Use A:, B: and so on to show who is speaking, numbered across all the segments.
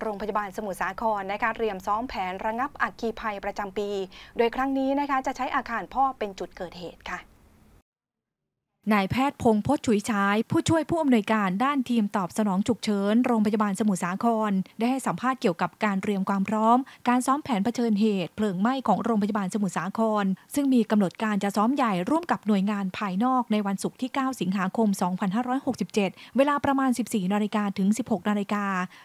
A: โรงพยาบาลสมุทรสาครนะคะเตรียมซ้อมแผนระงับอักคีภัยประจำปี โดยครั้งนี้นะคะจะใช้อาคารพ่อเป็นจุดเกิดเหตุค่ะนายแพทย์พงพศฉุยชาย ผู้ช่วยผู้อำนวยการด้านทีมตอบสนองฉุกเฉิน โรงพยาบาลสมุทรสาครได้ให้สัมภาษณ์เกี่ยวกับการเตรียมความพร้อม การซ้อมแผนเผชิญเหตุ เพลิงไหม้ของโรงพยาบาลสมุทรสาคร ซึ่งมีกำหนดการจะซ้อมใหญ่ร่วมกับหน่วยงานภายนอกในวันศุกร์ที่ 9 สิงหาคม 2567 เวลาประมาณ 14 นาฬิกาถึง 16นาฬิกา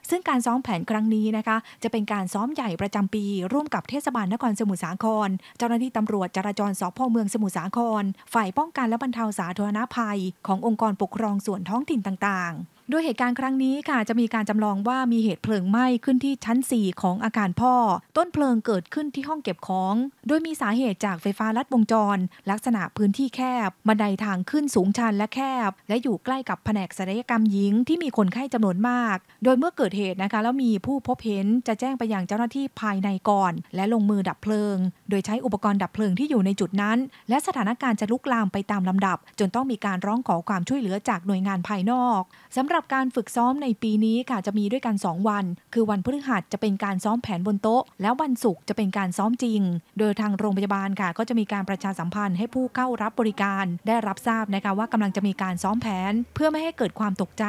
A: ซึ่งการซ้อมแผนครั้งนี้นะคะจะเป็นการซ้อมใหญ่ประจำปี ร่วมกับเทศบาลนครสมุทรสาครเจ้าหน้าที่ตำรวจจราจรสพเมืองสมุทรสาครฝ่ายป้องกันและบรรเทาสาธารณภัยขององค์กรปกครองส่วนท้องถิ่นต่างด้วยเหตุการณ์ครั้งนี้ค่ะจะมีการจำลองว่ามีเหตุเพลิงไหม้ขึ้นที่ชั้น 4 ของอาคารพ่อ ต้นเพลิงเกิดขึ้นที่ห้องเก็บของ โดยมีสาเหตุจากไฟฟ้าลัดวงจรลักษณะพื้นที่แคบบันไดทางขึ้นสูงชันและแคบ และอยู่ใกล้กับแผนกศัลยกรรมหญิงที่มีคนไข้จำนวนมาก โดยเมื่อเกิดเหตุนะคะแล้วมีผู้พบเห็น จะแจ้งไปยังเจ้าหน้าที่ภายในก่อน และลงมือดับเพลิง โดยใช้อุปกรณ์ดับเพลิงที่อยู่ในจุดนั้น และสถานการณ์จะลุกลามไปตามลำดับ จนต้องมีการร้องขอความช่วยเหลือจากหน่วยงานภายนอกสำหรับำหรับการฝึกซ้อมในปีนี้ค่ะจะมีด้วยกัน2วัน คือวันพฤหัสจะเป็นการซ้อมแผนบนโต๊ะแล้ววันศุกร์จะเป็นการซ้อมจริง โดยทางโรงพยาบาลค่ะก็จะมีการประชาสัมพันธ์ ให้ผู้เข้ารับบริการ ได้รับทราบนะคะว่ากำลังจะมีการซ้อมแผน เพื่อไม่ให้เกิดความตกใจ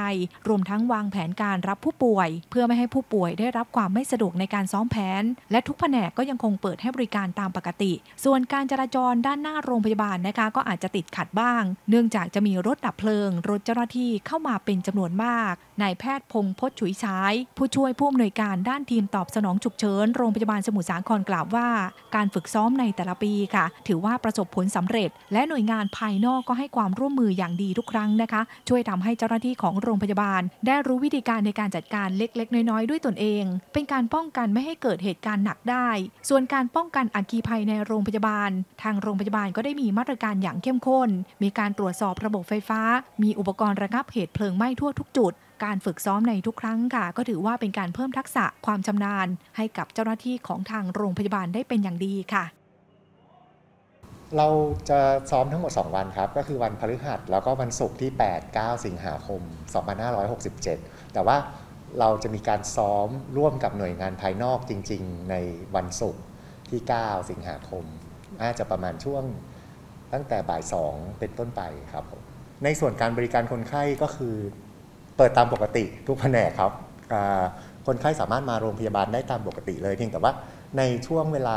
A: รวมทั้งวางแผนการรับผู้ป่วย เพื่อไม่ให้ผู้ป่วยได้รับความไม่สะดวกในการซ้อมแผน และทุกแผนกก็ยังคงเปิดให้บริการตามปกติ ส่วนการจราจรด้านหน้าโรงพยาบาลนะคะก็อาจจะติดขัดบ้าง เนื่องจากจะมีรถดับเพลิงรถเจ้าหน้าที่เข้ามาเป็นจำนวนมากนายแพทย์พงพจฉุยฉาย ผู้ช่วยผู้อำนวยการด้านทีมตอบสนองฉุกเฉินโรงพยาบาลสมุทรสาครกล่าวว่า การฝึกซ้อมในแต่ละปีค่ะ ถือว่าประสบผลสำเร็จ และหน่วยงานภายนอกก็ให้ความร่วมมืออย่างดีทุกครั้งนะคะ ช่วยทำให้เจ้าหน้าที่ของโรงพยาบาล ได้รู้วิธีการในการจัดการเล็กๆ น้อยๆ ด้วยตนเอง เป็นการป้องกันไม่ให้เกิดเหตุการณ์หนักได้ ส่วนการป้องกันอัคคีภัยในโรงพยาบาล ทางโรงพยาบาลก็ได้มีมาตรการอย่างเข้มข้น มีการตรวจสอบระบบไฟฟ้า มีอุปกรณ์ระงับเหตุเพลิงไหม้ทั่วทุกจุดการฝึกซ้อมในทุกครั้งค่ะก็ถือว่าเป็นการเพิ่มทักษะความชำนาญให้กับเจ้าหน้าที่ของทางโรงพยาบาลได้เป็นอย่างดีค่ะ
B: เราจะซ้อมทั้งหมด2วันครับก็คือวันพฤหัสแล้วก็วันศุกร์ที่8 9 สิงหาคม 2567 แต่ว่าเราจะมีการซ้อมร่วมกับหน่วยงานภายนอกจริง ๆ ในวันศุกร์ที่ 9 สิงหาคมน่าจะประมาณช่วงตั้งแต่บ่าย 2 เป็นต้นไปครับในส่วนการบริการคนไข้ก็คือเปิดตามปกติทุกแผนกครับคนไข้สามารถมาโรงพยาบาลได้ตามปกติเลยเพียงแต่ว่าในช่วงเวลา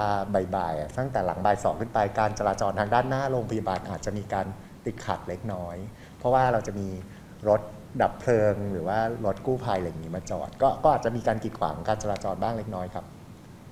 B: บ่ายๆตั้งแต่หลังบ่ายสองขึ้นไป การจราจรทางด้านหน้าโรงพยาบาลอาจจะมีการติดขัดเล็กน้อย เพราะว่าเราจะมีรถดับเพลิงหรือว่ารถกู้ภัยอะไรอย่างนี้มาจอดกก็อาจจะมีการกีดขวางการจราจรบ้างเล็กน้อยครับ